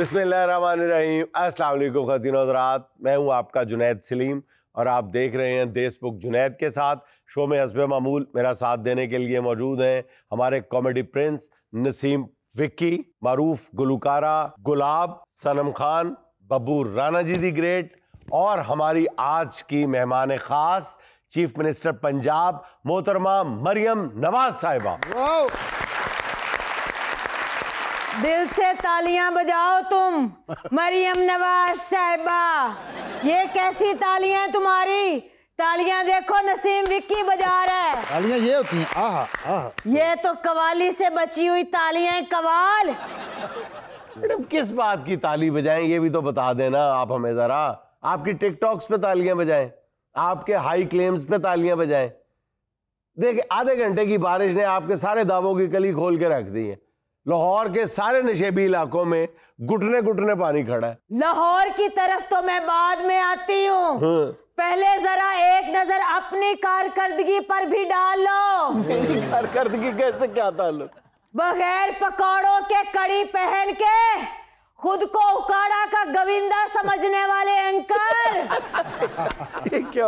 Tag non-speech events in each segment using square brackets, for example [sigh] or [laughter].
बिस्मिल्लाहिर्रहमानिर्रहीम अस्सलाम वालेकुम खातिन हजरात मैं हूं आपका जुनैद सलीम और आप देख रहे हैं देशबुक जुनैद के साथ शो में हसब मामूल मेरा साथ देने के लिए मौजूद हैं हमारे comedy prince Naseem Vicky Maroof Gulkara Gulab Sanam Khan Babu Rana ji the great और हमारी आज की मेहमान ख़ास चीफ मिनिस्टर पंजाब मोहतरमा मरियम नवाज साहिबा दिल से तालियां बजाओ तुम मरियम नवाज साहिबा ये कैसी तालियां तुम्हारी तालियां देखो नसीम विक्की बजा रहा है तालियां ये होती हैं आहा आहा ये तो कवाली से बची हुई तालियां कवाल मैडम किस बात की ताली बजाएं ये भी तो बता देना आप हमें जरा आपकी टिकटॉक्स पे तालियां बजाएं आपके हाई क्लेम्स पे तालियां बजाएं देख आधे घंटे की बारिश ने आपके सारे दावों की कली खोल के रख दी है लाहौर के सारे नशेबी इलाकों में घुटने घुटने पानी खड़ा है लाहौर की तरफ तो मैं बाद में आती हूँ हाँ। पहले जरा एक नजर अपनी कारकर्दगी पर भी लो मेरी कारकर्दगी कैसे क्या ताल्लुक बगैर पकौड़ों के कड़ी पहन के खुद को उकाड़ा का गोविंदा समझने वाले एंकर क्या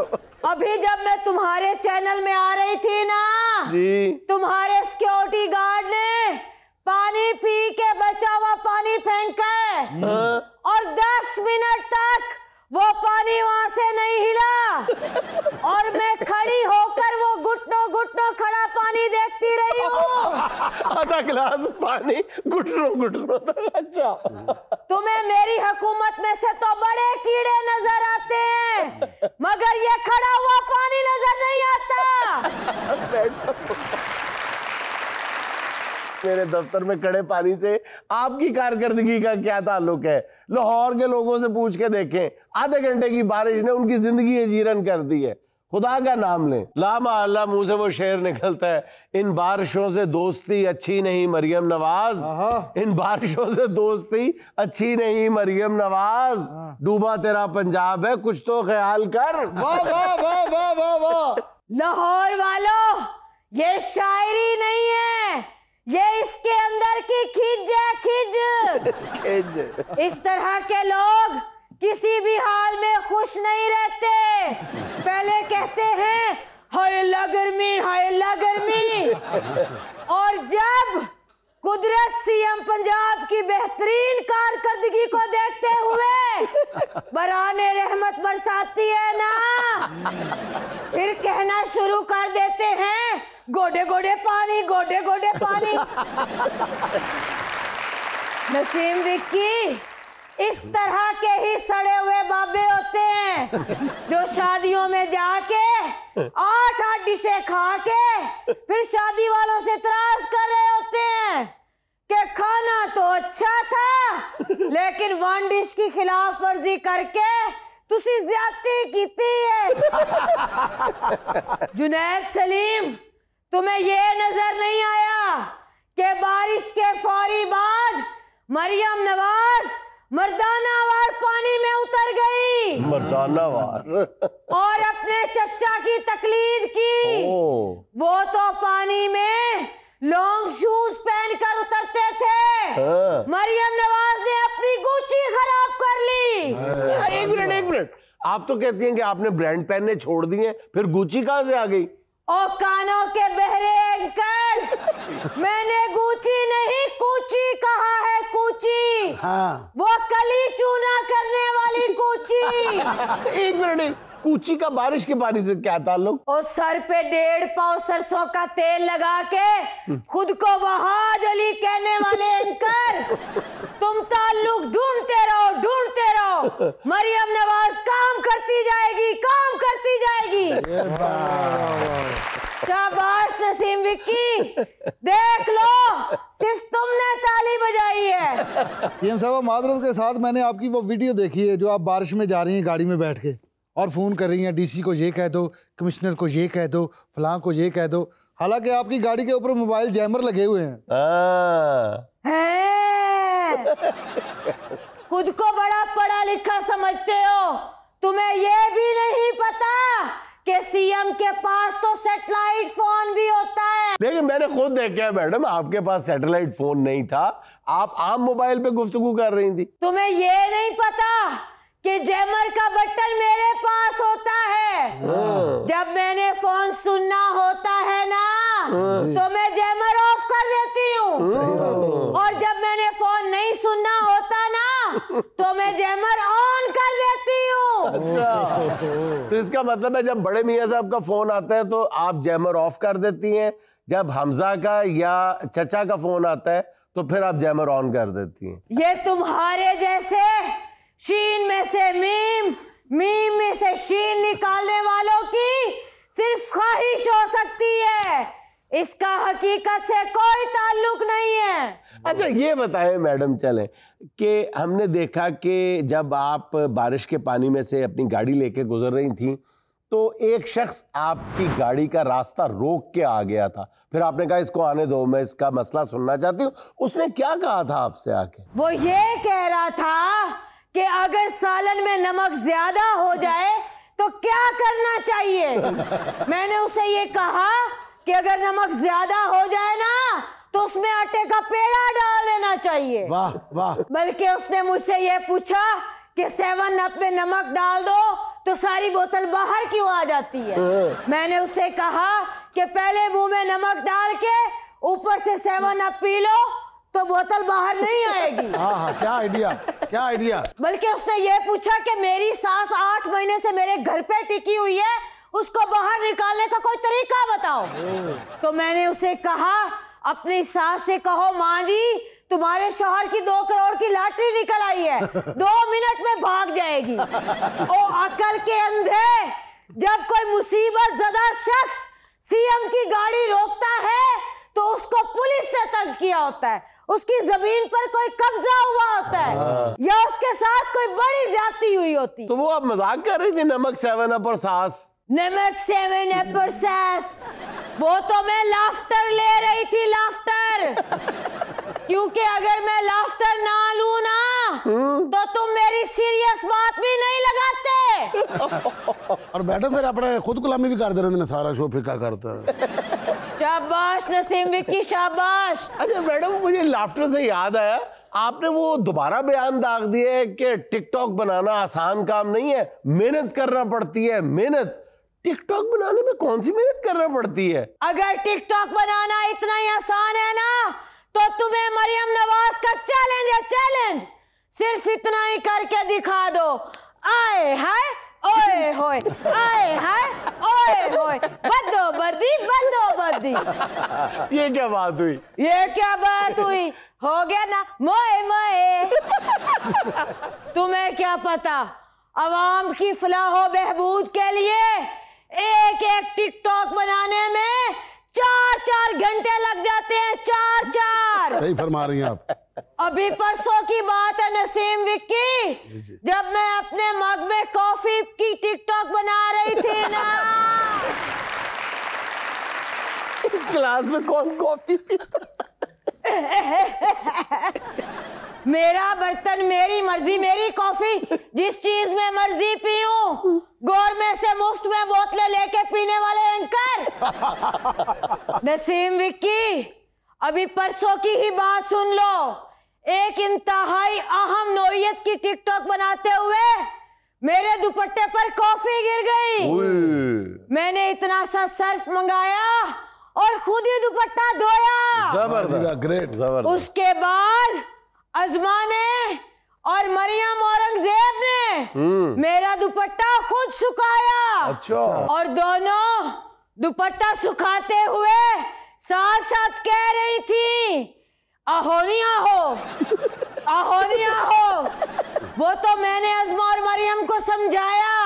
अभी जब मैं तुम्हारे चैनल में आ रही थी ना जी तुम्हारे सिक्योरिटी गार्ड ने पानी पी के बचा हुआ पानी फेंक है हाँ। और 10 मिनट तक वो पानी वहां से नहीं हिला और मैं खड़ी होकर वो घुटनों घुटनों खड़ा पानी देखती रही आधा गिलास पानी घुटनों घुटनों अच्छा तुम्हें मेरी हुकूमत में से तो बड़े कीड़े नजर आते हैं मगर ये खड़ा हुआ पानी नजर नहीं आता मेरे दफ्तर में कड़े पानी से आपकी कारकर्दगी का क्या ताल्लुक है लाहौर के लोगों से पूछ के देखें आधे घंटे की बारिश ने उनकी जिंदगी अजीरन कर दी है खुदा का नाम लें लामा अल्लाह मुंह से वो शेर निकलता है इन बारिशों से दोस्ती अच्छी नहीं मरियम नवाज इन बारिशों से दोस्ती अच्छी नहीं मरियम नवाज हाँ। डूबा तेरा पंजाब है कुछ तो ख्याल कर वाह वाह वाह वाह वाह वाह लाहौर वालों ये शायरी [laughs] इस तरह के लोग किसी भी हाल में खुश नहीं रहते पहले कहते हैं हाय अल्लाह गर्मी हाय अल्लाह गर्मी और जब कुदरत सीएम पंजाब की बेहतरीन कारकर्दगी को देखते हुए बराने रहमत बरसाती है ना फिर कहना शुरू कर देते हैं गोडे गोडे पानी गोडे गोडे पानी नसीम विक्की इस तरह के ही सड़े हुए बाबे होते हैं जो शादियों में जाके आठ आठ डिशे खा के फिर शादी वालों से त्रास कर रहे होते हैं कि खाना तो अच्छा था लेकिन वन डिश की खिलाफ वर्जी करके तुसी ज्यादा की है जुनैद सलीम तुम्हें ये नजर नहीं आया कि बारिश के फौरी बाद मरियम नवाज मर्दानावार पानी में उतर गई मर्दानावार और अपने चचा की तकलीद की वो तो पानी में लॉन्ग शूज पहनकर उतरते थे हाँ। मरियम नवाज ने अपनी गुची खराब कर ली हाँ, एक मिनट एक मिनट आप तो कहती हैं कि आपने ब्रांड पहनने छोड़ दिए फिर गुची कहाँ से आ गई ओ कानों के बहरे एंकर मैंने गुची नहीं कुची कहा है कुची हाँ। वो कली चूना करने वाली कुची [laughs] एक मिनट कूची का बारिश के पानी से क्या ताल्लुक और सर पे डेढ़ पाव सरसों का तेल लगा के हम्म। खुद को वहाज अली कहने वाले एंकर तुम ताल्लुक ढूंढते रहो ढूंढते रहो मरियम नवाज काम करती जाएगी काम करती जाएगी शाबाश नसीम विक्की देख लो सिर्फ तुमने ताली बजाई है पीएम साहब माजरत के साथ मैंने आपकी वो वीडियो देखी है जो आप बारिश में जा रही हैं गाड़ी में बैठ के और फ़ोन कर रही हैं डीसी को ये कह दो कमिश्नर को ये कह दो फलां को ये कह दो हालांकि आपकी गाड़ी के ऊपर मोबाइल जैमर लगे हुए हैं हाँ। [laughs] खुद को बड़ा पढ़ा लिखा समझते हो तुम्हें ये भी नहीं पता कि सीएम के पास तो सैटेलाइट फोन भी होता है लेकिन मैंने खुद देखा है मैडम आपके पास सैटेलाइट फोन नहीं था आप आम मोबाइल पे गुफ्तु कर रही थी तुम्हें ये नहीं पता कि जैमर का बटन मेरे पास होता है हाँ। जब मैंने फोन सुनना होता है ना हाँ। तो मैं जैमर ऑफ कर देती हूँ हाँ। और जब मैंने फोन नहीं सुनना होता ना तो मैं जैमर ऑन कर देती हूँ अच्छा तो इसका मतलब है जब बड़े मियाँ साहब का फोन आता है तो आप जैमर ऑफ कर देती हैं जब हमजा का या चचा का फोन आता है तो फिर आप जैमर ऑन कर देती हैं ये तुम्हारे जैसे शीन में से मीम मीम में से शीन निकालने वालों की सिर्फ ख्वाहिश हो सकती है इसका हकीकत से कोई ताल्लुक नहीं है अच्छा ये बताएं मैडम चले कि हमने देखा कि जब आप बारिश के पानी में से अपनी गाड़ी लेके गुजर रही थी तो एक शख्स आपकी गाड़ी का रास्ता रोक के आ गया था फिर आपने कहा इसको आने दो मैं इसका मसला सुनना चाहती हूँ उसने क्या कहा था आपसे आके वो ये कह रहा था कि अगर सालन में नमक ज्यादा हो जाए तो क्या करना चाहिए मैंने उसे ये कहा कि अगर नमक ज्यादा हो जाए ना तो उसमें आटे का पेड़ा डाल देना चाहिए वाह वाह बल्कि उसने मुझसे ये पूछा कि सेवन अप में नमक डाल दो तो सारी बोतल बाहर क्यों आ जाती है हाँ। मैंने उसे कहा कि पहले मुंह में नमक डाल के ऊपर से सेवन अप पी लो तो बोतल बाहर नहीं आएगी [laughs] हाँ हाँ क्या आइडिया क्या आइडिया बल्कि उसने ये पूछा कि मेरी सास आठ महीने से मेरे घर पे टिकी हुई है उसको बाहर निकालने का कोई तरीका बताओ तो मैंने उसे कहा अपनी सास से कहो माँ जी तुम्हारे शोहर की दो करोड़ की लॉटरी निकल आई है [laughs] दो मिनट में भाग जाएगी ओ अकल के अंधे जब कोई मुसीबत ज्यादा शख्स सीएम की गाड़ी रोकता है तो उसको पुलिस से तंग किया होता है उसकी जमीन पर कोई कब्जा हुआ होता है हाँ। या उसके साथ कोई बड़ी जाति हुई होती तो वो आप मजाक कर रही थी नमक सेवन अपर सास नमक सेवन अपर सास वो तो मैं लाफ्टर ले रही थी लाफ्टर क्योंकि अगर मैं लाफ्टर ना लू ना हाँ। तो तुम मेरी सीरियस बात भी नहीं लगाते और बैठो फिर अपने खुद गुलामी भी कर दे रहे सारा शो फिका करता है शाबाश नसीम विक्की शाबाश अच्छा मैडम मुझे लाफ्टर से याद आया आपने वो दोबारा बयान दाग दिया है कि टिकटॉक बनाना आसान काम नहीं है मेहनत करना पड़ती है मेहनत टिकटॉक बनाने में कौन सी मेहनत करना पड़ती है अगर टिकटॉक बनाना इतना ही आसान है ना तो तुम्हें मरियम नवाज का चैलेंज है चैलेंज सिर्फ इतना ही करके दिखा दो आए हाय ओए होए आए हाय ओए होए बदो बर्दी बदो बर्दी ये क्या बात हुई ये क्या बात हुई हो गया ना मोए मोए तुम्हें क्या पता आवाम की फलाहो बहबूद के लिए एक एक टिकटॉक बनाने में चार चार घंटे लग जाते हैं चार चार सही फरमा रही हैं आप अभी परसों की बात है नसीम विक्की जब मैं अपने मग में कॉफी की टिकटॉक बना रही थी ना इस क्लास में कौन कॉफी पीता [laughs] मेरा बर्तन मेरी मर्जी मेरी कॉफी जिस चीज में मर्जी पीऊं गोर में से मुफ्त में बोतलें लेके पीने वाले एंकर नसीम विक्की अभी परसों की ही बात सुन लो एक इंतहाई अहम नोयत की टिकटॉक बनाते हुए मेरे दुपट्टे पर कॉफी गिर गई मैंने इतना सा सर्फ मंगाया और खुद ही दुपट्टा धोया ग्रेट उसके बाद अजमा ने और मरियम औरंगजेब ने हम्म। मेरा दुपट्टा खुद सुखाया अच्छा और दोनों दुपट्टा सुखाते हुए साथ साथ कह रही थी अहोनिया हो अहोनिया हो वो तो मैंने अजमा और मरियम को समझाया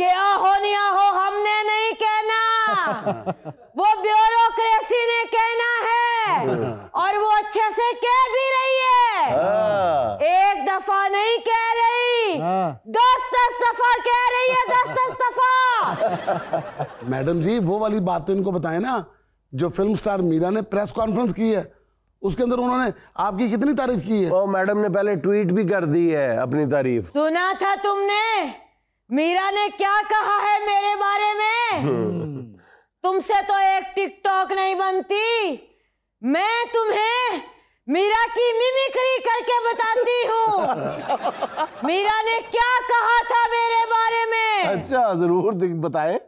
कि आहो नहीं आहो हमने नहीं कहना [laughs] वो ब्यूरोक्रेसी ने कहना है हाँ। और वो अच्छे से कह भी रही है हाँ। एक दफा नहीं कह रही हाँ। दस दस दफा कह रही है दस दस दफा [laughs] मैडम जी वो वाली बात तो इनको बताए ना जो फिल्म स्टार मीरा ने प्रेस कॉन्फ्रेंस की है उसके अंदर उन्होंने आपकी कितनी तारीफ की है ओ, मैडम ने पहले ट्वीट भी कर दी है अपनी तारीफ सुना था तुमने मीरा ने क्या कहा है मेरे बारे में [laughs] तुमसे तो एक टिकटॉक नहीं बनती मैं तुम्हें मीरा की मिमिक्री करके बताती हूँ [laughs] मीरा ने क्या कहा था मेरे बारे में अच्छा जरूर बताए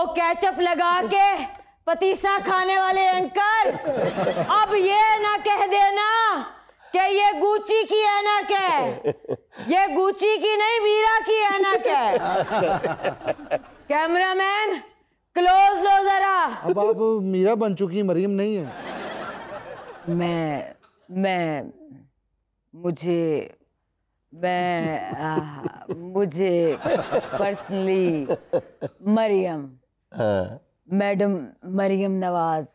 ओ कैचअप लगा के पतीसा खाने वाले अंकल [laughs] अब ये ना कह देना कि ये गुची की एनक है [laughs] ये गुची की नहीं वीरा की एनक है कैमरामैन [laughs] क्लोज लो जरा अब आप मीरा बन चुकी है मरियम नहीं है मैं मैं मुझे मैं आ, मुझे पर्सनली मरियम हाँ। मैडम मरियम नवाज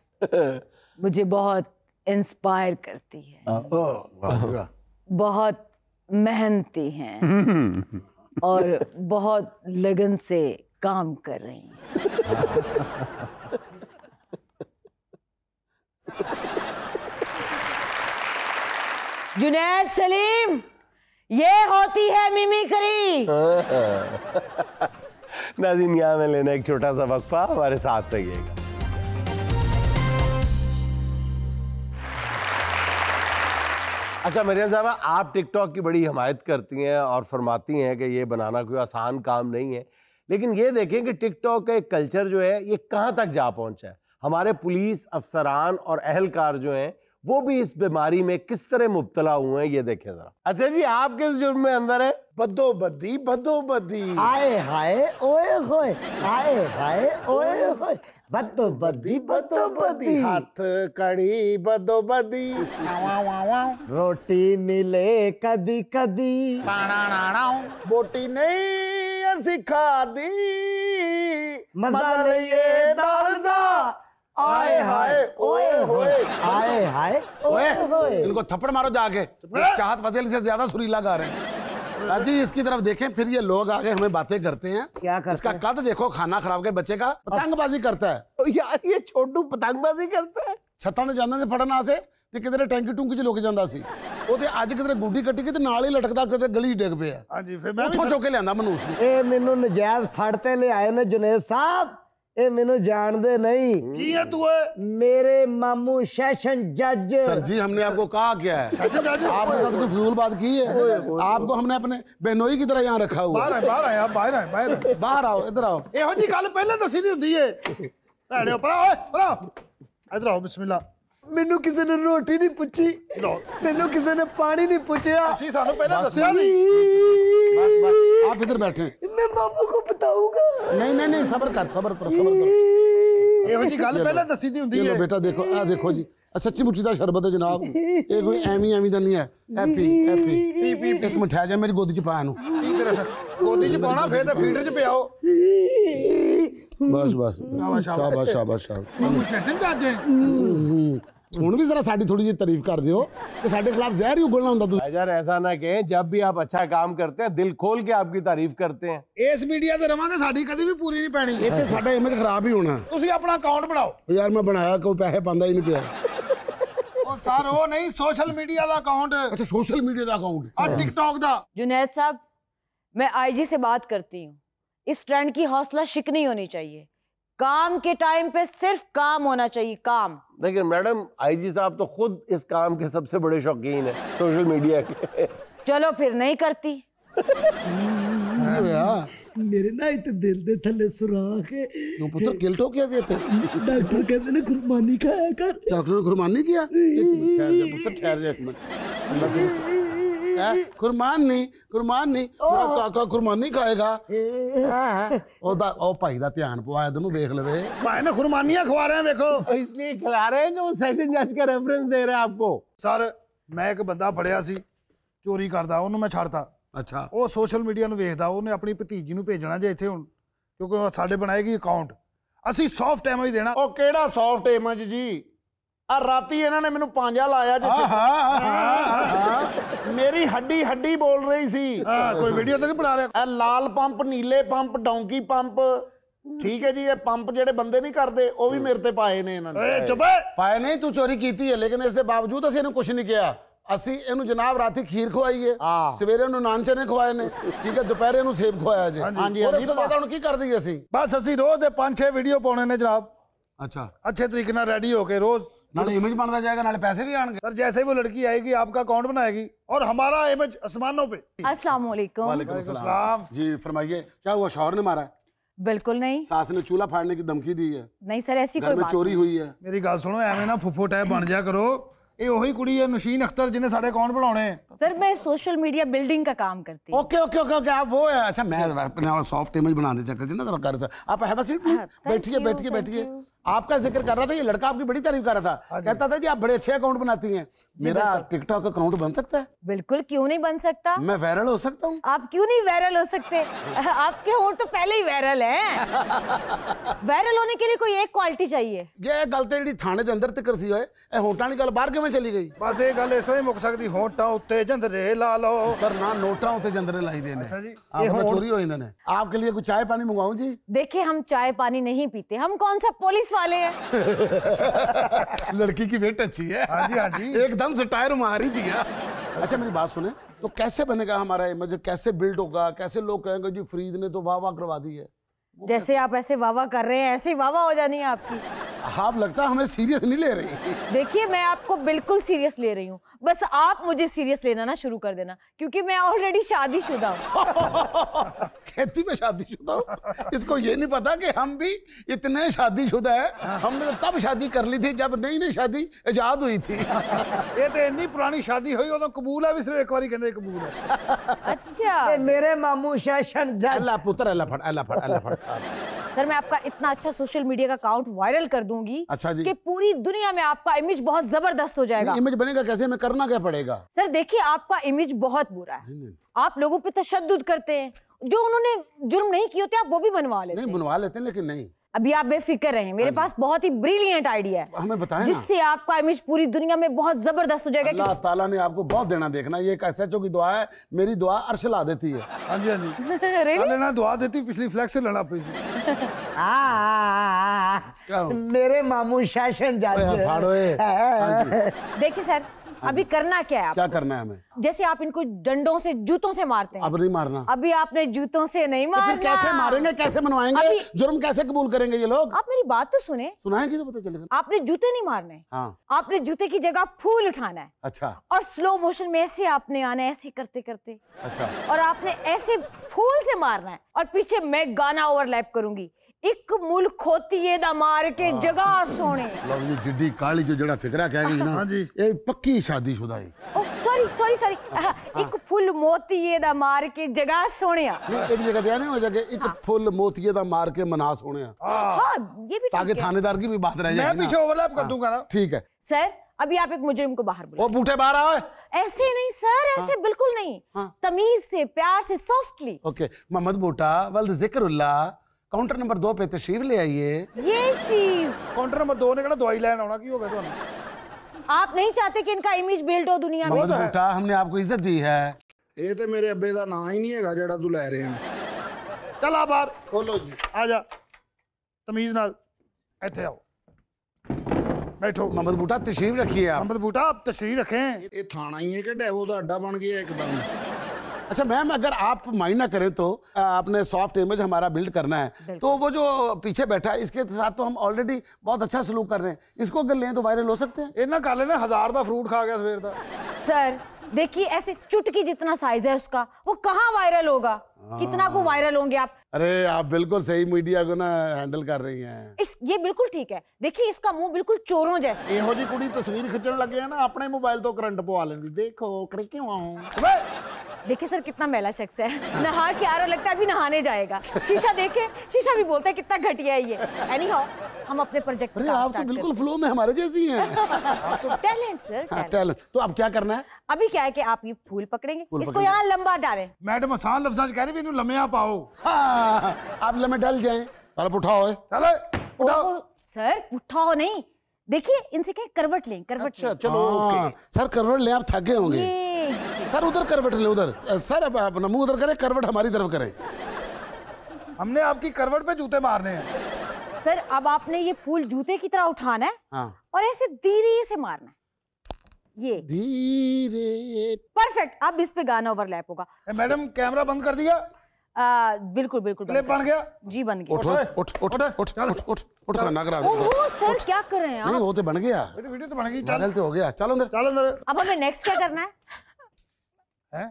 [laughs] मुझे बहुत इंस्पायर करती है हाँ, बहुत मेहनती हैं हम्म। और बहुत लगन से काम कर रही हैं जुनेद सलीम ये होती है करी नाजिन यहाँ में लेना एक छोटा सा वक्फा हमारे साथ रहिएगा अच्छा मरियम साहब आप टिकटॉक की बड़ी हमायत करती हैं और फरमाती हैं कि ये बनाना कोई आसान काम नहीं है लेकिन ये देखें कि टिकटॉक का एक कल्चर जो है ये कहाँ तक जा पहुँचा है हमारे पुलिस अफसरान और अहलकार जो हैं वो भी इस बीमारी में किस तरह मुबतला हुए हैं ये देखें जरा अच्छा जी आप किस जुर्म में अंदर है बदो बदी बदो बदी हाय हाय ओए होए हाय हाय ओए होए बदो बदी बदो बदी हाथ कड़ी बदो बदी रोटी मिले कदी कदी बोटी नहीं सिखा दी मजा लिए दाल दा आए हाय ओए होए आए हाय ओए होए इनको थप्पड़ मारो जाके चाहत फतेल से ज्यादा सुरीला गा रहे हैं जी इसकी तरफ देखें फिर ये लोग आगे हमें बातें करते हैं क्या करते इसका कद देखो खाना खराब के बच्चे का पतंगबाजी करता है तो यार ये छोटू पतंगबाजी करता है छत्ता ने जाना ਸੀ ਫੜਨ ਆਸੇ ਤੇ ਕਿਧਰੇ ਟੈਂਕੀ ਟੁੰਕੀ ਚ ਲੁਕ ਜਾਂਦਾ ਸੀ ਉਹ ਤੇ ਅੱਜ ਕਿਧਰੇ ਗੁੱਡੀ ਕੱਟੀ ਕਿਤੇ ਨਾਲ ਹੀ ਲਟਕਦਾ ਕਿਤੇ ਗਲੀ ਡਿੱਗ ਪਿਆ ਹਾਂਜੀ ਫਿਰ मेनू जान दे नहीं की है तू मेरे मामू सेशन जज सर जी हमने आपको कहा क्या है आपने आपके साथ कोई फजूल बात की है आपको हमने अपने बेनोई की तरह यहाँ रखा हुआ ਬਾਹਰ बाहर ਬਾਹਰ ਹੈ ਆਪ ਬਾਹਰ ਹੈ बाहर आओ इधर आओ ਇਹੋ ਜੀ ਗੱਲ ਪਹਿਲਾਂ ਦੱਸੀ ਦੀ ਹੁੰਦੀ ਏ ਭੈਣੇ ਪਰਾ ਓਏ ਪਰਾ ਇਧਰ ਆਓ ਮੈਨੂੰ ਕਿਸੇ ਨੇ ਰੋਟੀ ਨਹੀਂ ਪੁੱਛੀ ਮੈਨੂੰ ਕਿਸੇ ਨੇ ਪਾਣੀ ਨਹੀਂ ਪੁੱਛਿਆ ਅਸੀਂ ਸਾਨੂੰ ਪਹਿਲਾਂ ਦੱਸਿਆ ਸੀ ਬਸ ਬਸ ਆਪ ਇੱਧਰ ਬੈਠੇ ਮੈਂ ਬਾਪੂ ਨੂੰ ਬਤਾਉਂਗਾ ਨਹੀਂ ਨਹੀਂ ਨਹੀਂ ਸਬਰ ਕਰ ਸਬਰ ਕਰ ਸਬਰ ਕਰ ਇਹੋ ਜੀ ਗੱਲ ਪਹਿਲਾਂ ਦੱਸੀ ਦੀ ਹੁੰਦੀ ਹੈ ਚਲੋ ਬੇਟਾ ਦੇਖੋ ਆ ਦੇਖੋ ਜੀ ਸੱਚੀ ਮੁੱਚੀ ਦਾ ਸ਼ਰਬਤ ਹੈ ਜਨਾਬ ਇਹ ਕੋਈ ਐਵੇਂ ਐਵੇਂ ਦਾ ਨਹੀਂ ਹੈ ਹੈਪੀ ਹੈਪੀ ਪੀ ਪੀ ਇੱਕ ਮਠਿਆ ਜਾ ਮੇਰੀ ਗੋਦੀ ਚ ਪਾ ਇਹਨੂੰ ਗੋਦੀ ਚ ਪਾਉਣਾ ਫੇਰ ਤਾਂ ਫੀਡਰ ਚ ਪਿਆਓ बस बस शाबाश शाबाश हूं हम्म, हम्म। भी जरा थोड़ी जी तारीफ कर दियो कि साढ़े खिलाफ जहर ही उगलना होता तू यार ऐसा ना कहे जब भी आप अच्छा काम करते हैं दिल खोल के आपकी तारीफ करते हैं इस मीडिया से रवाना साड़ी कभी भी पूरी नहीं पैनी इतने साडा इमेज खराब ही होना तुसी अपना अकाउंट बनाओ यार मैं बनाया कोई पैसे पांदा ही नहीं पिया ਉਹ ਸਰ ਉਹ ਨਹੀਂ ਸੋਸ਼ਲ ਮੀਡੀਆ ਦਾ ਅਕਾਊਂਟ अच्छा सोशल मीडिया का अकाउंट और टिकटॉक ਦਾ जुनैद साहब मैं आईजी से बात करती हूँ इस ट्रेंड की हौसला शिकनी होनी चाहिए काम के टाइम पे सिर्फ काम होना चाहिए काम देखिए मैडम आईजी साहब तो खुद इस काम के सबसे बड़े शौकीन है सोशल मीडिया के चलो फिर नहीं करती मेरे ना इतने दिल दे थले सुराख है क्यों पुत्र गिल्ट हो क्या जेते डॉक्टर कहते ने खुरमानी खाया कर डॉक्टर ने खुरमानी किया ठहर जा पुत्र ठहर जा ਕੁਰਬਾਨ ਨਹੀਂ ਕੁਰਬਾਨ ਨਹੀਂ ਮੇਰਾ ਕਾਕਾ ਕੁਰਮਾਨੀ ਖਾਏਗਾ ਉਹਦਾ ਉਹ ਭਾਈ ਦਾ ਧਿਆਨ ਪਵਾਇਆ ਤੈਨੂੰ ਵੇਖ ਲਵੇ ਭਾਈ ਨੇ ਕੁਰਮਾਨੀਆਂ ਖਵਾ ਰਹੇ ਵੇਖੋ ਇਸ ਲਈ ਖਿਲਾ ਰਹੇ ਕਿ ਉਹ ਸੈਸ਼ਨ ਜੱਜ ਕਾ ਰੈਫਰੈਂਸ ਦੇ ਰਿਹਾ ਆਪਕੋ ਸਰ ਮੈਂ ਇੱਕ ਬੰਦਾ ਫੜਿਆ ਸੀ ਚੋਰੀ ਕਰਦਾ ਉਹਨੂੰ ਮੈਂ ਛੱਡਤਾ ਅੱਛਾ ਉਹ ਸੋਸ਼ਲ ਮੀਡੀਆ ਨੂੰ ਵੇਖਦਾ ਉਹਨੇ ਆਪਣੀ ਭਤੀਜੀ ਨੂੰ ਭੇਜਣਾ ਜੇ ਇੱਥੇ ਹੁਣ ਕਿਉਂਕਿ ਸਾਡੇ ਬਣਾਏਗੀ ਅਕਾਊਂਟ ਅਸੀਂ ਸੌਫਟ ਐਮਜ ਦੇਣਾ ਉਹ ਕਿਹੜਾ ਸੌਫਟ ਐਮਜ ਜੀ ਆ ਰਾਤੀ ਇਹਨਾਂ ਨੇ ਮੈਨੂੰ ਪਾਂਜਾ ਲਾਇਆ ਜਿੱਥੇ ਮੇਰੀ ਹੱਡੀ ਹੱਡੀ ਬੋਲ ਰਹੀ ਸੀ ਕੋਈ ਵੀਡੀਓ ਤਾਂ ਨਹੀਂ ਬਣਾ ਰਿਹਾ ਇਹ ਲਾਲ ਪੰਪ ਨੀਲੇ ਪੰਪ ਡੌਂਕੀ ਪੰਪ ਠੀਕ ਹੈ ਜੀ ਇਹ ਪੰਪ ਜਿਹੜੇ ਬੰਦੇ ਨਹੀਂ ਕਰਦੇ ਉਹ ਵੀ ਮੇਰੇ ਤੇ ਪਾਏ ਨੇ ਇਹਨਾਂ ਨੇ ਏ ਚੁੱਪ ਪਾਏ ਨਹੀਂ ਤੂੰ ਚੋਰੀ ਕੀਤੀ ਹੈ ਲੇਕਿਨ ਇਸ ਦੇ ਬਾਵਜੂਦ ਅਸੀਂ ਇਹਨੂੰ ਕੁਝ ਨਹੀਂ ਕਿਹਾ ਅਸੀਂ ਇਹਨੂੰ ਜਨਾਬ ਰਾਤੀ ਖੀਰ ਖਵਾਈ ਹੈ ਸਵੇਰੇ ਉਹਨੂੰ ਨਾਨ ਚਨੇ ਖਵਾਏ ਨੇ ਠੀਕ ਹੈ ਦੁਪਹਿਰੇ ਨੂੰ ਸੇਬ ਖਵਾਇਆ ਜੀ ਹਾਂਜੀ ਹੋਰ ਇਸ ਤੋਂ ਹੁਣ ਕੀ ਕਰਦੀ ਅਸੀਂ ਬਸ ਅਸੀਂ ਰੋਜ਼ ਦੇ 5-6 ਵੀਡੀਓ ਪਾਉਣੇ ਨੇ ਜਨਾਬ ਅੱਛਾ ਅੱਛੇ ਤਰੀਕੇ ਨਾਲ ਰੈਡੀ ਹੋ ਕੇ ਰੋਜ਼ नाले इमेज ਬਣਦਾ जाएगा नाले पैसे भी आएंगे सर जैसे ही वो लड़की आएगी आपका अकाउंट बनाएगी और हमारा इमेज आसमानों पे अस्सलाम वालेकुम वालेकुम अस्सलाम। जी फरमाइए क्या हुआ शौहर ने मारा है? बिल्कुल नहीं सास ने चूल्हा फाड़ने की धमकी दी है नहीं सर ऐसी कोई में बात चोरी हुई है मेरी गाल सुनो एवं ना फुफो टाइप बन जा करो ਇਹ ਉਹੀ ਕੁੜੀ ਹੈ Nasheen okay okay okay okay आप वो है अच्छा मैं अपने और सॉफ्ट इमेज चक्कर ना कर आप सीट प्लीज बैठिए बैठिए बैठिए आपका जिक्र कर रहा था ये लड़का आपकी बड़ी तारीफ कर रहा था हाँ कहता था जी आप बड़े अच्छे अकाउंट बनाती हैं मेरा टिकटॉक अकाउंट बन सकता है बिल्कुल क्यों नहीं बन सकता मैं वायरल हो सकता हूँ आप क्यों नहीं वायरल हो सकते [laughs] आपके होट तो पहले ही वायरल है वायरल होने के लिए कोई एक क्वालिटी चाहिए ये थाने के अंदर तक होटा गल बार क्यों चली गई बस ये गल इस तरह ही मुक सकती होटा उत्ते जंदरे ला लो पर ना नोटा उत्ते जंदरे लाई देने ਨੇ ਅੱਛਾ आप चोरी हो जाने आपके लिए कुछ चाय पानी मंगवाऊं जी देखिए हम चाय पानी नहीं पीते हम कौन सा पुलिस वाले हैं लड़की की वेट अच्छी है हां जी हां जी एकदम से टायर मार ही दिया अच्छा मेरी बात सुने तो कैसे बनेगा हमारा इमेज कैसे बिल्ड होगा कैसे लोग कहेंगे जी फरीद ने तो वाह वाह करवा दी है जैसे आप ऐसे वाह कर रहे हैं ऐसे वाह हो जानी है आपकी आप हाँ, लगता है हमें सीरियस नहीं ले रही देखिए मैं आपको बिल्कुल सीरियस ले रही हूँ बस आप मुझे सीरियस लेना ना शुरू कर देना क्योंकि मैं ऑलरेडी शादीशुदा हूँ [laughs] कहती मैं शादीशुदा हूँ इसको ये नहीं पता कि हम भी इतने शादीशुदा है हमने तो तब शादी कर ली थी जब नई नई शादी ईजाद हुई थी [laughs] ये तो इतनी पुरानी शादी हुई तो कबूल है भी एक बार कहते कबूल है अच्छा ए, मेरे मामू शैशन अल्लाह पुत्र अल्लाह फट अल्लाह फट अल्लाह फट सर मैं आपका इतना अच्छा सोशल मीडिया का अकाउंट वायरल कर दूंगी अच्छा जी कि पूरी दुनिया में आपका इमेज बहुत जबरदस्त हो जाएगा इमेज बनेगा कैसे मैं कर करना क्या पड़ेगा सर देखिए आपका इमेज बहुत बुरा है नहीं, नहीं। आप लोगों पे तशद करते हैं जो उन्होंने जुर्म नहीं किए होते आप वो भी बनवा लेते नहीं बनवा लेते हैं लेकिन नहीं अभी आप बेफिक्र रहे मेरे हाँ पास बहुत ही ब्रिलियंट आइडिया है हमें बताएं जिससे आपका इमेज पूरी दुनिया में बहुत जबरदस्त हो जाएगा अल्लाह ताला ने आपको बहुत देना देखना ये कैसे एसएचओ की दुआ है मेरी दुआ अर्श ला देती है हाँ हाँ [laughs] दुआ देती पिछली फ्लैक्स से लेना पिछली [laughs] मेरे मामू शासन जाते [laughs] देखिए सर हाँ अभी करना क्या है क्या करना है हमें जैसे आप इनको डंडों से जूतों से मारते हैं अब नहीं मारना अभी आपने जूतों से नहीं तो मारना तो कैसे मारेंगे कैसे मनवाएंगे जुर्म कैसे कबूल करेंगे ये लोग आप मेरी बात तो सुने सुनाएंगे तो पता चलेगा आपने जूते नहीं मारने हाँ। आपने जूते की जगह फूल उठाना है अच्छा और स्लो मोशन में ऐसे आपने आना ऐसे करते करते अच्छा और आपने ऐसे फूल से मारना है और पीछे मैं गाना ओवरलैप करूंगी एक मुल खोती ये दा मार के जगह सोने मतलब ये जिड्डी काली जो जड़ा फिकरा कह रही ना हां जी ए पक्की शादी शुदा है ओ सॉरी सॉरी सॉरी एक फूल मोती ये दा मार के जगह सोनेया एक जगह दे ने हो जगह एक फूल मोती ये दा मार के मना सोनेया हां ये भी ताकि थानेदार की भी बात रह जाए मैं पीछे ऐसे नहीं सर ऐसे बिल्कुल नहीं तमीज से प्यार से सॉफ्टली ओके मोहम्मद बूटा वल्द जिक्रुल्लाह काउंटर नंबर दो पे तशरीफ ले आइए ये चीज काउंटर नंबर दो ने ਕਿਹੜਾ दवाई ਲੈਣ ਆਉਣਾ की ਹੋ ਗਿਆ ਤੁਹਾਨੂੰ आप नहीं चाहते कि इनका इमेज बिल्ड हो दुनिया में तो बेटा हमने आपको इज्जत दी है ये तो मेरे अब्बे का नाम ही नहीं है जेड़ा तू ले रहे हैं चल आ बाहर खोलो जी आ जा तमीज नाल इथे आओ बैठो मोहम्मद बूटा तशरीफ रखिए आप मोहम्मद बूटा आप तशरीफ रखें ये थाना ही है कि डेवो दा तो अड्डा बन गया एकदम अच्छा मैम अगर आप माइंड ना करें तो आपने सॉफ्ट इमेज हमारा बिल्ड करना है तो वो जो पीछे बैठा है इसके साथ तो हम ऑलरेडी बहुत अच्छा सलूक कर रहे हैं इसको अगर लें तो वायरल हो सकते हैं इतना कर लेना हजार का फ्रूट खा गया सवेर का सर देखिए ऐसे चुटकी जितना साइज है उसका वो कहाँ वायरल होगा हाँ। कितना को वायरल होंगे आप अरे आप बिल्कुल सही मीडिया को ना हैंडल कर रही हैं इस ये बिल्कुल ठीक है देखिए इसका मुंह बिल्कुल चोरों जैसा यहोजी कुड़ी तस्वीर खिंचने लगे हैं ना अपने मोबाइल तो करंट पवा ਪਵਾ देखो करके ਕੜਕੇ देखिए सर कितना मेला शख्स है नहा के आ रहा लगता है अभी नहाने जाएगा शीशा देखे शीशा भी बोलता है कितना घटिया है ये एनी हाउ हम अपने प्रोजेक्ट पर आप तो बिल्कुल फ्लो में हमारे जैसी हैं टैलेंट सर टैलेंट तो अब क्या करना है अभी क्या है कि आप ये फूल पकड़ेंगे फूल इसको यहाँ लंबा डालें मैडम आसान लफ्ज कह रहे हैं लम्हे पाओ हाँ, आप लम्हे डल जाए अरे उठाओ चलो उठाओ सर उठाओ नहीं देखिए इनसे कहीं करवट लें करवट अच्छा, लें। चलो हाँ, ओके। सर करवट लें आप थके होंगे सर उधर करवट लें उधर सर अब आप मुंह उधर करें करवट हमारी तरफ करें हमने आपकी करवट पे जूते मारने हैं सर अब आपने ये फूल जूते की तरह उठाना है हाँ और ऐसे धीरे से मारना है ये धीरे परफेक्ट अब इस पे गाना ओवरलैप होगा मैडम कैमरा बंद कर दिया बिल्कुल बिल्कुल बन गया जी बन गया उठ उठ उठ उठ उठ उठ उठ ना करा ओहो सर क्या कर रहे हैं आप नहीं वो तो बन गया वीडियो तो बन गई पागल तो हो गया चलो अंदर चलो अंदर अब हमें नेक्स्ट क्या करना है हैं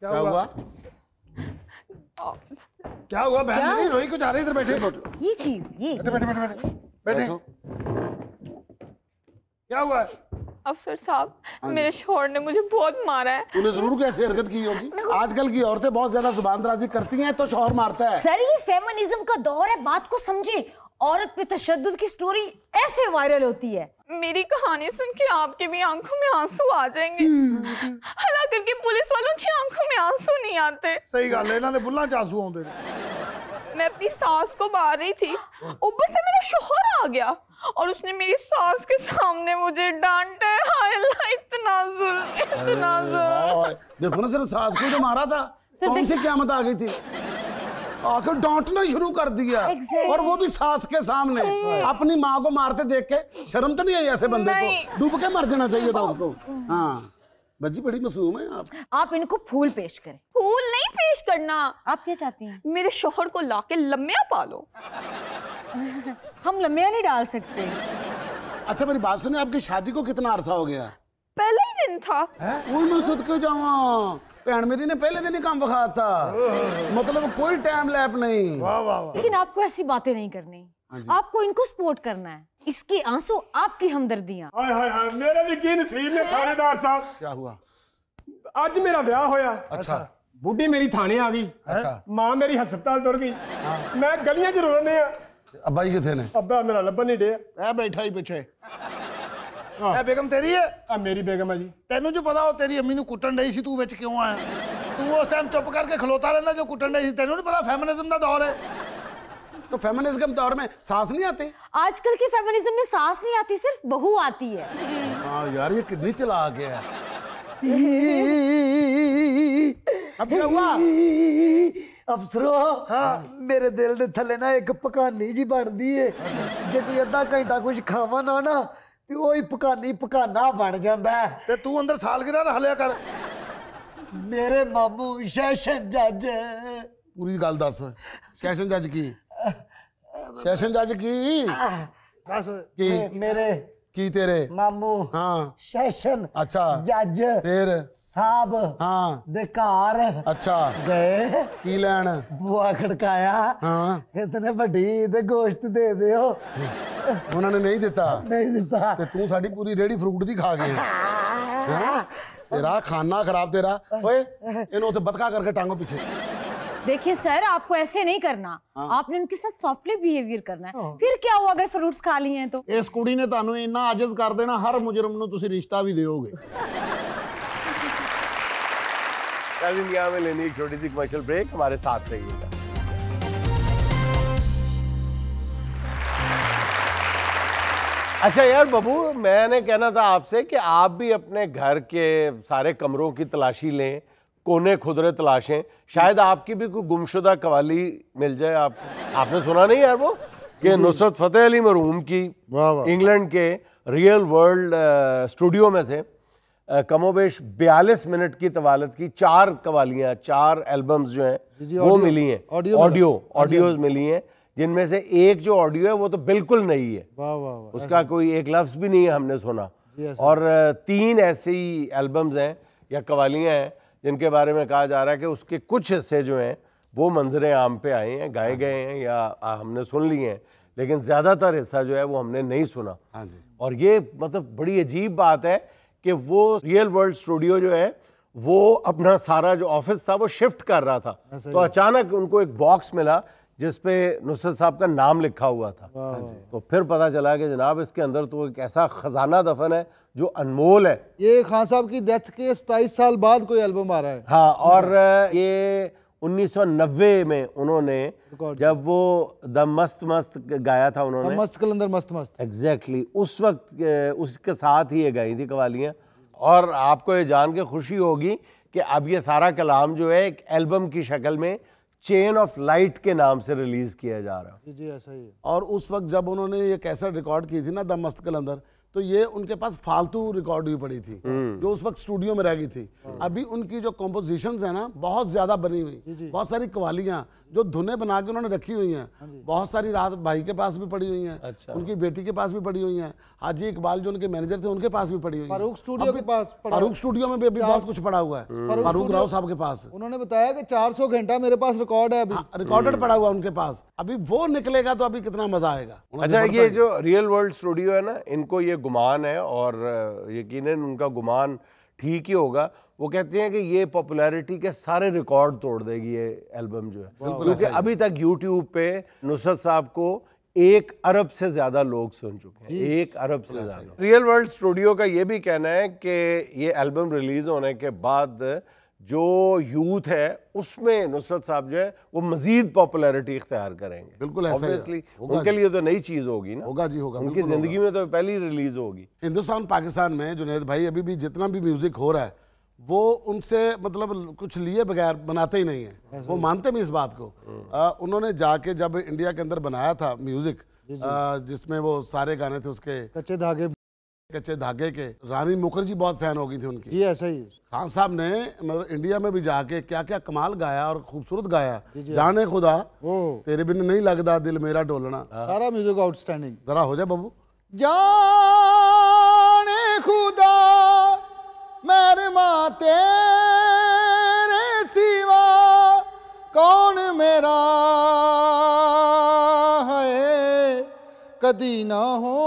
क्या हुआ क्या हुआ बहन नहीं रोई कुछ आ रही इधर बैठे ये चीज ये बैठे बैठे बैठे बैठे क्या हुआ अफसर साहब हाँ मेरे शोर ने मुझे बहुत मारा है उन्हें जरूर कैसे हरकत की होगी आजकल की औरतें बहुत ज्यादा जुबान दराजी करती हैं तो शोर मारता है सर ये फेमनिज्म का दौर है बात को समझे औरत पे तशद की स्टोरी ऐसे वायरल होती है मेरी कहानी सुन के आपके भी आंखों में आंसू आ जाएंगे [laughs] हालांकि पुलिस वालों की आंखों में आंसू नहीं आते सही गल है इन्होंने बुल्ला च आंसू आते मैं अपनी सास को मार रही थी ऊपर से मेरा शोहर आ गया और उसने मेरी सास के सामने मुझे डांटा हाय अल्लाह इतना जुल्म इतना जुल्म देखो ना सिर्फ सास को तो मारा था कौन सी क्यामत आ गई थी आखिर डांटना शुरू कर दिया exactly. और वो भी सास के सामने अपनी माँ को मारते देख के शर्म तो नहीं आई ऐसे बंदे को डूब के मर जाना चाहिए था उसको oh. हाँ बच्ची बड़ी मासूम है आप आप इनको फूल पेश करें फूल नहीं पेश करना आप क्या चाहती हैं मेरे शोहर को ला के लम्बिया पालो [laughs] हम लम्बिया नहीं डाल सकते अच्छा मेरी बात सुनिए आपकी शादी को कितना अरसा हो गया पहले ही दिन था वो मैं के जावा भैन मेरी ने पहले दिन ही काम बखा था मतलब कोई टाइम लैप नहीं वाह वाह लेकिन आपको ऐसी बातें नहीं करनी हाँ आपको इनको सपोर्ट करना है इसके आंसू आपकी हमदर्दियां हाय हाय हाय मेरे भी की नसीब ने थानेदार साहब क्या हुआ आज मेरा ब्याह होया अच्छा बूढ़ी मेरी थाने आ गई अच्छा मां मेरी अस्पताल तुर गई हाँ। मैं गलियां च रोने आ अब्बा जी किथे ने अब्बा मेरा लब्बा नहीं डे ए बैठा ही पीछे ए हाँ। बेगम तेरी है आ मेरी बेगम है जी तेनू जो पता हो तेरी अम्मी नु कुटन डई सी तू विच क्यों आया तू उस टाइम चुप करके खलोता रहंदा जो कुटन डई सी तेनू नहीं पता फेमिनिज्म दा दौर है तो फेमिनिज्म दौर में सास नहीं आती आजकल के फेमिनिज्म में सास नहीं आती सिर्फ बहू आती है हाँ यार ये किडनी चला आ गया अब क्या हुआ अफसरो हाँ। मेरे दिल के थले ना एक पकानी जी बन दी है अच्छा। जो कोई अद्धा घंटा कुछ खाव ना ना तो वो ही पकानी पकाना बन जाता है तो तू अंदर साल गिरा ना हलिया कर मेरे मामू शैशन जज पूरी गल दस शैशन जज की सेशन जज की की मेरे की तेरे मामू हाँ सेशन अच्छा जज फिर साहब हाँ दे अच्छा गए की लैन बुआ खड़काया हाँ इतने बड़ी दे गोश्त दे दियो उन्होंने नहीं दिता नहीं दिता ते तू साड़ी पूरी रेडी फ्रूट दी खा गई हाँ? तेरा खाना खराब तेरा ओए इन्हों से बतका करके टांगो पीछे देखिए सर आपको ऐसे नहीं करना हाँ। आपने उनके साथ सॉफ्टली बिहेवियर करना है हाँ। फिर क्या हुआ अगर फ्रूट्स खा लिए हैं तो इस कुड़ी ने तानू ਇੰਨਾ आजज कर देना हर ਮੁਜਰਮ नु तुसी रिश्ता भी दोगे कल इंडिया में लेनी एक छोटी सी कमर्शियल ब्रेक हमारे साथ रहिएगा अच्छा यार बबू मैंने कहना था आपसे कि आप भी अपने घर के सारे कमरों की तलाशी लें कोने खुदरे तलाशें शायद आपकी भी कोई गुमशुदा कवाली मिल जाए आप आपने सुना नहीं यार वो कि नुसरत फतेह अली मरूम की इंग्लैंड के रियल वर्ल्ड स्टूडियो में से कमोबेश बयालीस मिनट की तवालत की चार कवालियाँ चार एल्बम्स जो हैं वो मिली हैं ऑडियो ऑडियो हाँ हाँ ऑडियोज मिली हैं जिनमें से एक जो ऑडियो है वो तो बिल्कुल नहीं है वाह वाह उसका कोई एक लफ्ज़ भी नहीं है हमने सुना और तीन ऐसी एल्बम्स हैं या कवालियाँ हैं जिनके बारे में कहा जा रहा है कि उसके कुछ हिस्से जो हैं वो मंजरे आम पे आए हैं गाए गए हैं या हमने सुन लिए हैं लेकिन ज़्यादातर हिस्सा जो है वो हमने नहीं सुना हाँ जी और ये मतलब बड़ी अजीब बात है कि वो रियल वर्ल्ड स्टूडियो जो है वो अपना सारा जो ऑफिस था वो शिफ्ट कर रहा था हाँ, तो अचानक उनको एक बॉक्स मिला जिस पे नुसरत साहब का नाम लिखा हुआ था तो फिर पता चला कि जनाब इसके अंदर तो एक ऐसा ख़जाना दफन है जो अनमोल है ये खान साहब की डेथ के सताईस साल बाद कोई एल्बम आ रहा है हाँ और ये 1990 में उन्होंने जब वो द मस्त मस्त गाया था उन्होंने मस्त कलंदर मस्त मस्त एग्जैक्टली exactly, उस वक्त उसके साथ ही ये गाई थी कवालियाँ और आपको ये जान के खुशी होगी कि अब ये सारा कलाम जो है एक एल्बम की शक्ल में चेन ऑफ लाइट के नाम से रिलीज किया जा रहा जी जी ऐसा ही और उस वक्त जब उन्होंने ये कैसेट रिकॉर्ड की थी ना दम मस्तकल अंदर तो ये उनके पास फालतू रिकॉर्ड हुई पड़ी थी हम्म। जो उस वक्त स्टूडियो में रह गई थी हाँ। अभी उनकी जो कॉम्पोजिशन है ना बहुत ज्यादा बनी हुई बहुत सारी कवालियाँ जो धुने बना के उन्होंने रखी हुई हैं हाँ बहुत सारी रात भाई के पास भी पड़ी हुई हैं अच्छा। उनकी बेटी के पास भी पड़ी हुई हैं हाजी इकबाल जो उनके मैनेजर थे उनके पास भी पड़ी हुई फारूक स्टूडियो के पास फारूक स्टूडियो में भी अभी बहुत कुछ पड़ा हुआ है फारूक राव साहब के पास उन्होंने बताया कि सौ घंटा मेरे पास रिकॉर्ड है रिकॉर्डेड हाँ, हम्म। पड़ा हुआ उनके पास अभी वो निकलेगा तो अभी कितना मजा आएगा अच्छा ये जो रियल वर्ल्ड स्टूडियो है ना इनको ये गुमान है और यकीन उनका गुमान ठीक ही होगा वो कहते हैं कि ये पॉपुलैरिटी के सारे रिकॉर्ड तोड़ देगी ये एल्बम जो है क्योंकि अभी तक यूट्यूब पे नुसरत साहब को एक अरब से ज़्यादा लोग सुन चुके हैं एक अरब से ज़्यादा रियल वर्ल्ड स्टूडियो का ये भी कहना है कि ये एल्बम रिलीज़ होने के बाद जो यूथ है उसमें नुसरत साहब जो है वो मजीद पॉपुलरिटी इख्तियार करेंगे बिल्कुल ऑब्वियसली उनके लिए तो नई चीज़ होगी ना होगा जी होगा उनकी ज़िंदगी में तो पहली रिलीज़ होगी हिंदुस्तान पाकिस्तान में जुनेद भाई अभी भी जितना भी म्यूज़िक हो रहा है वो उनसे मतलब कुछ लिए बगैर बनाते ही नहीं है वो मानते भी इस बात को आ, हम्म। उन्होंने जाके जब इंडिया के अंदर बनाया था म्यूज़िक जिसमें वो सारे गाने थे उसके कच्चे धागे कच्चे धागे के रानी मुखर्जी बहुत फैन हो गई थी उनकी जी ऐसा ही खान साहब ने मतलब इंडिया में भी जाके क्या क्या कमाल गाया और खूबसूरत गाया जाने खुदा तेरे बिन नहीं लगता दिल मेरा डोलना हाँ। सारा म्यूजिक आउटस्टैंडिंग जरा हो जाए बाबू जाने खुदा मेरे माते सिवा कौन मेरा है कदी ना हो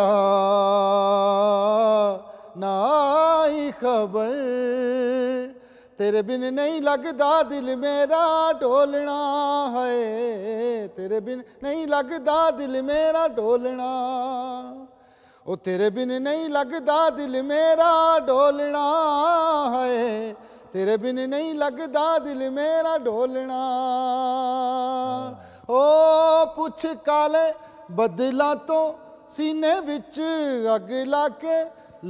आया ना ही खबर तेरे बिन नहीं लगता दिल मेरा डोलना है तेरे बिन नहीं लगता दिल मेरा डोलना ओ तेरे बिन नहीं लगता दिल मेरा डोलना है तेरे बिन नहीं लगता दिल मेरा डोलना ओ पुछ काले बदला तो ਸੀਨੇ ਵਿੱਚ ਅੱਗ ਲਾ ਕੇ